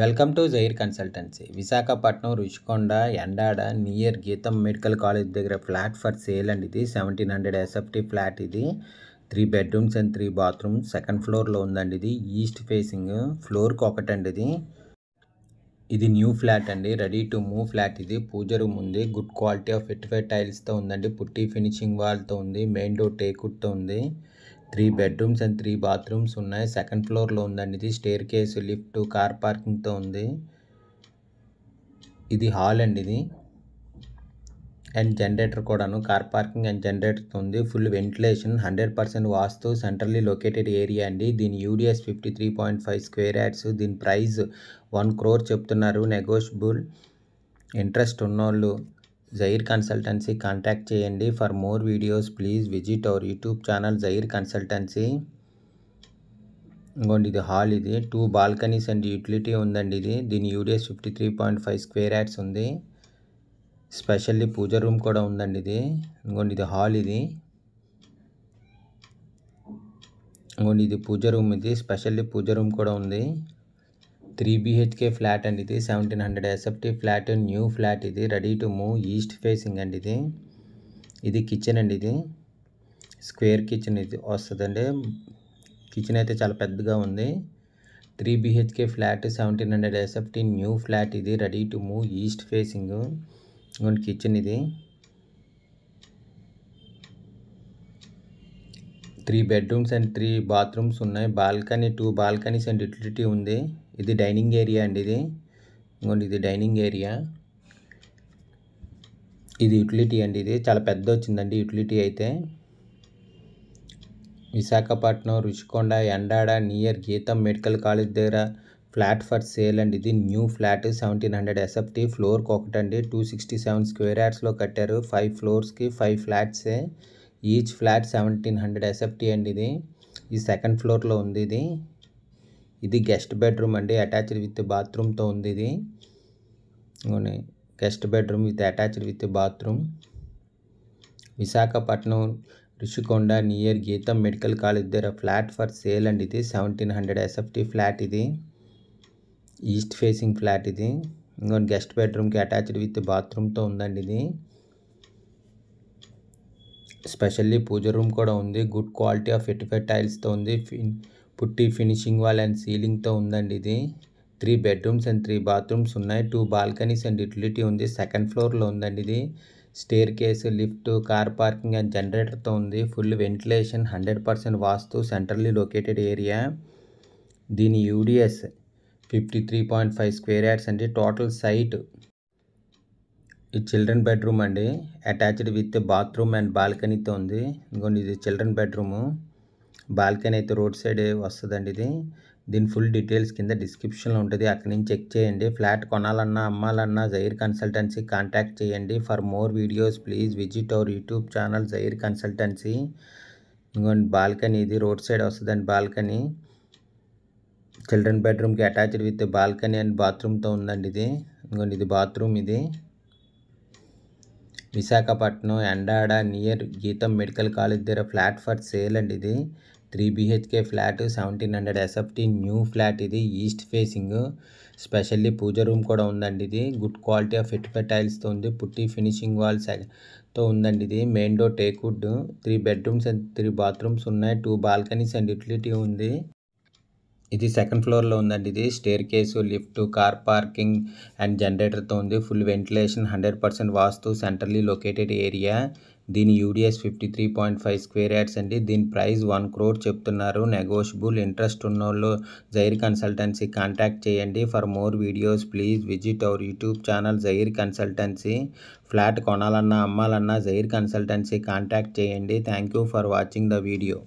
welcome to Jair consultancy Visakhapatnam Rushikonda Endada near GITAM medical college దగ్గర flat for sale అండి ఇది సెవెంటీన్ హండ్రెడ్ ఎస్ఎఫ్టీ ఫ్లాట్ ఇది three bedrooms and three bathrooms second ఫ్లోర్లో ఉందండి ఇది ఈస్ట్ ఫేసింగ్ ఫ్లోర్కి ఒకటండి ఇది ఇది న్యూ ఫ్లాట్ అండి రెడీ టు మూవ్ ఫ్లాట్ ఇది పూజ రూమ్ ఉంది గుడ్ క్వాలిటీ ఆఫ్ ఫిట్ఫైడ్ టైల్స్తో ఉందండి పుట్టి ఫినిషింగ్ వాల్తో ఉంది మెయిన్ డోర్ టేకుడ్తో ఉంది three bedrooms and three bathrooms ఉన్నాయి సెకండ్ ఫ్లోర్లో ఉందండి ఇది స్టేర్ కేసు లిఫ్ట్ కార్ పార్కింగ్తో ఉంది ఇది హాల్ అండి ఇది అండ్ జనరేటర్ కూడాను కార్ పార్కింగ్ అండ్ జనరేటర్ ఉంది full ventilation hundred percent vastu centrally located area అండి దీని UDS fifty three point five square yards దీని ప్రైస్ వన్ క్రోర్ చెప్తున్నారు నెగోషియబుల్ ఇంట్రెస్ట్ ఉన్నోళ్ళు జైర్ కన్సల్టెన్సీ కాంటాక్ట్ చేయండి for more videos please visit our YouTube channel Jair consultancy ఇంకోండి ఇది hall ఇది టూ బాల్కనీస్ అండ్ యూటిలిటీ ఉందండి ఇది దీని UDS fifty three point five square yards ఉంది స్పెషల్లీ పూజ రూమ్ కూడా ఉందండి ఇది ఇంకోండి ఇది హాల్ ఇది ఇంకోండి ఇది పూజ రూమ్ ఇది స్పెషల్లీ పూజ రూమ్ కూడా ఉంది త్రీ బిహెచ్కే ఫ్లాట్ అండి ఇది seventeen hundred SFT flat new flat ఇది ready to move east facing అండి ఇది ఇది కిచెన్ అండి ఇది స్క్వేర్ కిచెన్ ఇది వస్తుందండి కిచెన్ అయితే చాలా పెద్దగా ఉంది three BHK flat seventeen hundred SFT new flat ఇది ready to move east facing kitchen ఇది three bedrooms and three bathrooms ఉన్నాయి balcony two balconies and utility ఉంది ఇది డైనింగ్ ఏరియా అండి ఇది ఇంకోండి ఇది డైనింగ్ ఏరియా ఇది యుటిలిటీ అండి ఇది చాలా పెద్ద వచ్చిందండి యుటిలిటీ అయితే Visakhapatnam Rushikonda Endada near GITAM medical college దగ్గర ఫ్లాట్ ఫర్ సేల్ అండి ఇది new flat seventeen hundred SFT ఫ్లోర్కి ఒకటండి టూ సిక్స్టీ సెవెన్ స్క్వేర్ యార్డ్స్లో కట్టారు ఫైవ్ ఫ్లోర్స్కి ఫైవ్ ఫ్లాట్సే each flat seventeen hundred SFT అండి ఇది ఈ సెకండ్ ఫ్లోర్లో ఉంది ఇది ఇది గెస్ట్ బెడ్రూమ్ అండి అటాచ్డ్ విత్ బాత్రూమ్తో ఉంది ఇది guest bedroom with attached with bathroom Visakhapatnam Rishikonda near GITAM medical college దగ్గర ఫ్లాట్ ఫర్ సేల్ అండి ఇది సెవెంటీన్ హండ్రెడ్ ఎస్ఎఫ్టీ ఫ్లాట్ ఇది ఈస్ట్ ఫేసింగ్ ఫ్లాట్ ఇది ఇంకొక గెస్ట్ బెడ్రూమ్కి అటాచ్డ్ విత్ బాత్రూమ్తో ఉందండి ఇది స్పెషల్లీ పూజ రూమ్ కూడా ఉంది గుడ్ క్వాలిటీ ఆఫ్ ఎటిఫైడ్ టైల్స్తో ఉంది పుట్టి ఫినిషింగ్ వాల్ అండ్ సీలింగ్తో ఉందండి ఇది three bedrooms and three bathrooms ఉన్నాయి టూ బాల్కనీస్ అండ్ యూటిలిటీ ఉంది సెకండ్ ఫ్లోర్లో ఉందండి ఇది staircase lift car parking and జనరేటర్తో ఉంది full ventilation hundred percent vastu centrally located area దీని UDS fifty three point five square yards అంటే టోటల్ సైట్ ఇది చిల్డ్రన్ బెడ్రూమ్ అండి అటాచ్డ్ విత్ బాత్రూమ్ అండ్ బాల్కనీతో ఉంది ఇంకోండి ఇది చిల్డ్రన్ బెడ్రూము బాల్కనీ అయితే రోడ్ సైడ్ వస్తుందండి ఇది దీని ఫుల్ డీటెయిల్స్ కింద డిస్క్రిప్షన్లో ఉంటుంది అక్కడ నుంచి చెక్ చేయండి ఫ్లాట్ కొనాలన్నా అమ్మాలన్నా జైర్ కన్సల్టెన్సీ కాంటాక్ట్ చేయండి for more videos please visit our YouTube channel Jair consultancy ఇంకోండి బాల్కనీ ఇది రోడ్ సైడ్ వస్తుందండి బాల్కనీ చిల్డ్రన్ బెడ్రూమ్కి అటాచ్డ్ విత్ బాల్కనీ అండ్ బాత్రూమ్తో ఉందండి ఇది ఇంకోండి ఇది బాత్రూమ్ ఇది Visakhapatnam Endada near GITAM medical college దగ్గర ఫ్లాట్ ఫర్ సేల్ అండి ఇది three BHK flat seventeen hundred SFT new flat ఇది east facing specially puja room కూడా ఉందండి ఇది గుడ్ క్వాలిటీ ఆఫ్ ఇటుక టైల్స్తో ఉంది పుట్టి ఫినిషింగ్ వాల్స్ తో ఉందండి ఇది main door teak wood three bedrooms and three bathrooms ఉన్నాయి టూ బాల్కనీస్ అండ్ యూటిలిటీ ఉంది ఇది సెకండ్ ఫ్లోర్లో ఉందండి ఇది staircase lift car parking and జనరేటర్తో ఉంది full ventilation hundred percent vastu centrally located area దీని UDS fifty three point five square yards అండి దీని ప్రైస్ వన్ క్రోర్ చెప్తున్నారు నెగోషియబుల్ ఇంట్రెస్ట్ వాళ్ళు జైర్ కన్సల్టెన్సీ కాంటాక్ట్ చేయండి for more videos please visit our YouTube channel Jair consultancy flat కొనాలన్నా అమ్మాలన్నా జైర్ కన్సల్టెన్సీ కాంటాక్ట్ చేయండి thank you for watching the video